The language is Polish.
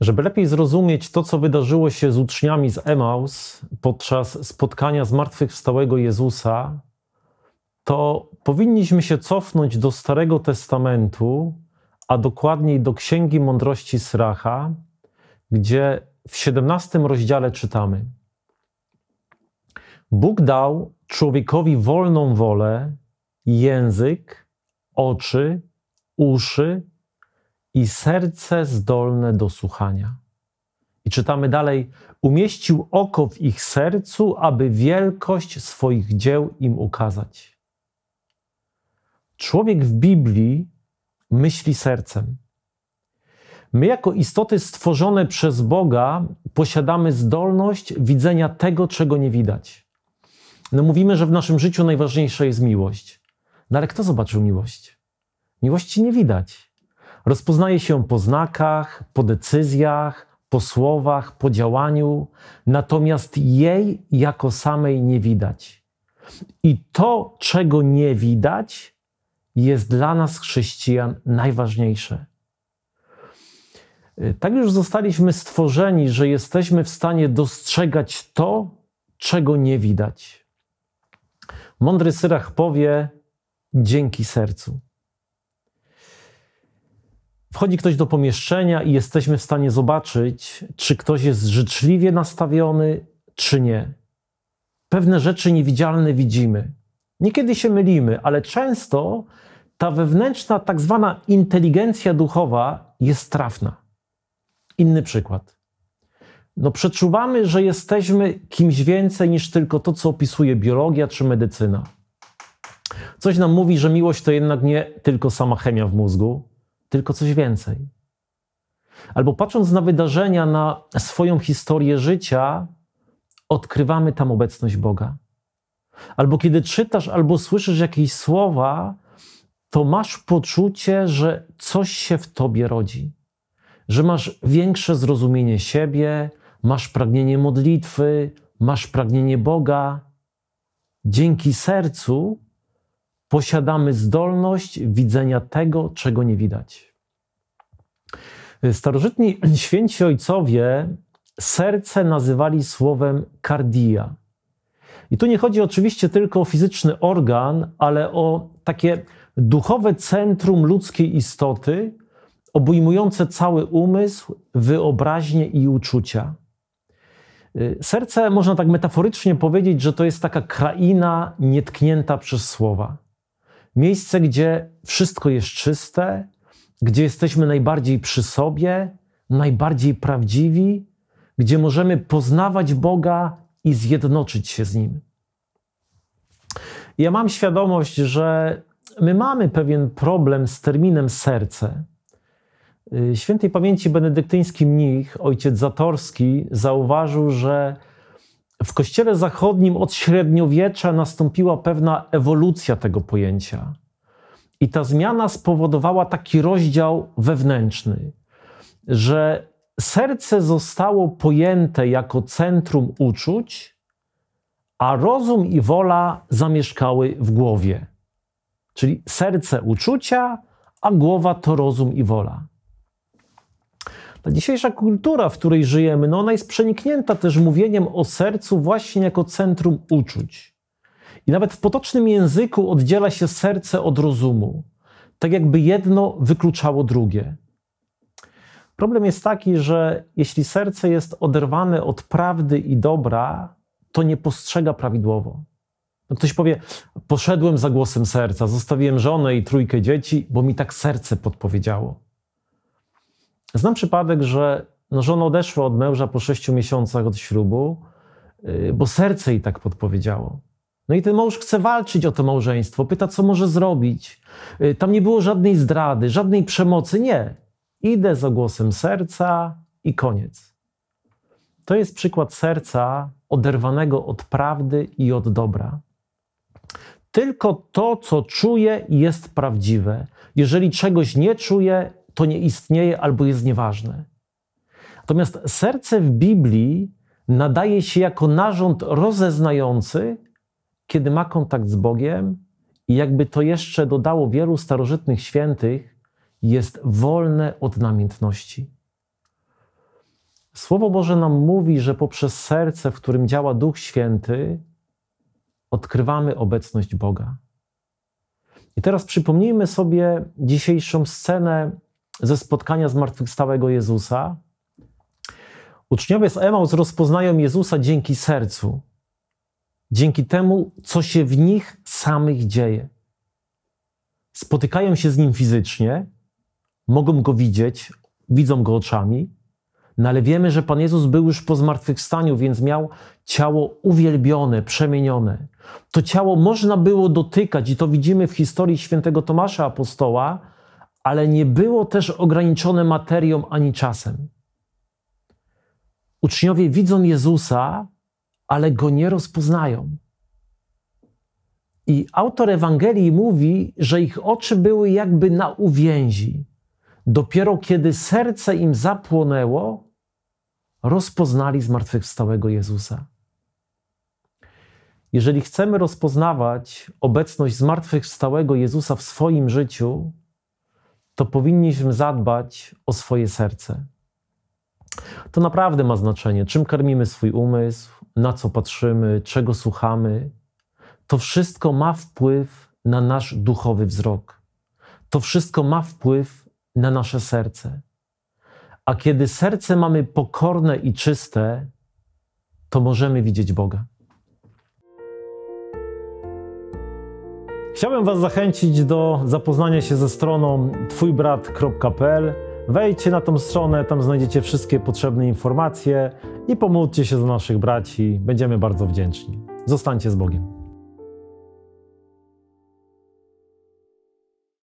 Żeby lepiej zrozumieć to, co wydarzyło się z uczniami z Emaus podczas spotkania zmartwychwstałego Jezusa, to powinniśmy się cofnąć do Starego Testamentu, a dokładniej do Księgi Mądrości Sracha, gdzie w 17 rozdziale czytamy: Bóg dał człowiekowi wolną wolę, język, oczy, uszy i serce zdolne do słuchania. I czytamy dalej: Umieścił oko w ich sercu, aby wielkość swoich dzieł im ukazać. Człowiek w Biblii myśli sercem. My, jako istoty stworzone przez Boga, posiadamy zdolność widzenia tego, czego nie widać. No mówimy, że w naszym życiu najważniejsza jest miłość. No ale kto zobaczył miłość? Miłości nie widać. Rozpoznaje się po znakach, po decyzjach, po słowach, po działaniu, natomiast jej jako samej nie widać. I to, czego nie widać, jest dla nas, chrześcijan, najważniejsze. Tak już zostaliśmy stworzeni, że jesteśmy w stanie dostrzegać to, czego nie widać. Mądry Syrach powie: dzięki sercu. Wchodzi ktoś do pomieszczenia i jesteśmy w stanie zobaczyć, czy ktoś jest życzliwie nastawiony, czy nie. Pewne rzeczy niewidzialne widzimy. Niekiedy się mylimy, ale często ta wewnętrzna, tak zwana inteligencja duchowa jest trafna. Inny przykład. No, przeczuwamy, że jesteśmy kimś więcej niż tylko to, co opisuje biologia czy medycyna. Coś nam mówi, że miłość to jednak nie tylko sama chemia w mózgu, tylko coś więcej. Albo patrząc na wydarzenia, na swoją historię życia, odkrywamy tam obecność Boga. Albo kiedy czytasz, albo słyszysz jakieś słowa, to masz poczucie, że coś się w tobie rodzi, że masz większe zrozumienie siebie, masz pragnienie modlitwy, masz pragnienie Boga. Dzięki sercu posiadamy zdolność widzenia tego, czego nie widać. Starożytni święci ojcowie serce nazywali słowem kardia. I tu nie chodzi oczywiście tylko o fizyczny organ, ale o takie duchowe centrum ludzkiej istoty, obejmujące cały umysł, wyobraźnię i uczucia. Y, serce, można tak metaforycznie powiedzieć, że to jest taka kraina nietknięta przez słowa. Miejsce, gdzie wszystko jest czyste, gdzie jesteśmy najbardziej przy sobie, najbardziej prawdziwi, gdzie możemy poznawać Boga i zjednoczyć się z Nim. Ja mam świadomość, że my mamy pewien problem z terminem serce. Y, świętej pamięci benedyktyński mnich, ojciec Zatorski, zauważył, że w kościele zachodnim od średniowiecza nastąpiła pewna ewolucja tego pojęcia. I ta zmiana spowodowała taki rozdział wewnętrzny, że serce zostało pojęte jako centrum uczuć, a rozum i wola zamieszkały w głowie. Czyli serce uczucia, a głowa to rozum i wola. Ta dzisiejsza kultura, w której żyjemy, no ona jest przeniknięta też mówieniem o sercu właśnie jako centrum uczuć. I nawet w potocznym języku oddziela się serce od rozumu, tak jakby jedno wykluczało drugie. Problem jest taki, że jeśli serce jest oderwane od prawdy i dobra, to nie postrzega prawidłowo. No ktoś powie: Poszedłem za głosem serca, zostawiłem żonę i trójkę dzieci, bo mi tak serce podpowiedziało. Znam przypadek, że no, żona odeszła od męża po sześciu miesiącach od ślubu, y, bo serce jej tak podpowiedziało. No i ten mąż chce walczyć o to małżeństwo, pyta, co może zrobić. Y, tam nie było żadnej zdrady, żadnej przemocy. Nie. Idę za głosem serca i koniec. To jest przykład serca oderwanego od prawdy i od dobra. Tylko to, co czuję, jest prawdziwe. Jeżeli czegoś nie czuję, to nie istnieje albo jest nieważne. Natomiast serce w Biblii nadaje się jako narząd rozeznający, kiedy ma kontakt z Bogiem i jakby to jeszcze dodało wielu starożytnych świętych, jest wolne od namiętności. Słowo Boże nam mówi, że poprzez serce, w którym działa Duch Święty, odkrywamy obecność Boga. I teraz przypomnijmy sobie dzisiejszą scenę ze spotkania zmartwychwstałego Jezusa. Uczniowie z Emaus rozpoznają Jezusa dzięki sercu, dzięki temu, co się w nich samych dzieje. Spotykają się z nim fizycznie, mogą go widzieć, widzą go oczami, no ale wiemy, że Pan Jezus był już po zmartwychwstaniu, więc miał ciało uwielbione, przemienione. To ciało można było dotykać i to widzimy w historii świętego Tomasza Apostoła, ale nie było też ograniczone materią ani czasem. Uczniowie widzą Jezusa, ale go nie rozpoznają. I autor Ewangelii mówi, że ich oczy były jakby na uwięzi. Dopiero kiedy serce im zapłonęło, rozpoznali zmartwychwstałego Jezusa. Jeżeli chcemy rozpoznawać obecność zmartwychwstałego Jezusa w swoim życiu, to powinniśmy zadbać o swoje serce. To naprawdę ma znaczenie, czym karmimy swój umysł, na co patrzymy, czego słuchamy. To wszystko ma wpływ na nasz duchowy wzrok. To wszystko ma wpływ na nasze serce. A kiedy serce mamy pokorne i czyste, to możemy widzieć Boga. Chciałbym Was zachęcić do zapoznania się ze stroną twójbrat.pl. Wejdźcie na tą stronę, tam znajdziecie wszystkie potrzebne informacje i pomódlcie się za naszych braci. Będziemy bardzo wdzięczni. Zostańcie z Bogiem.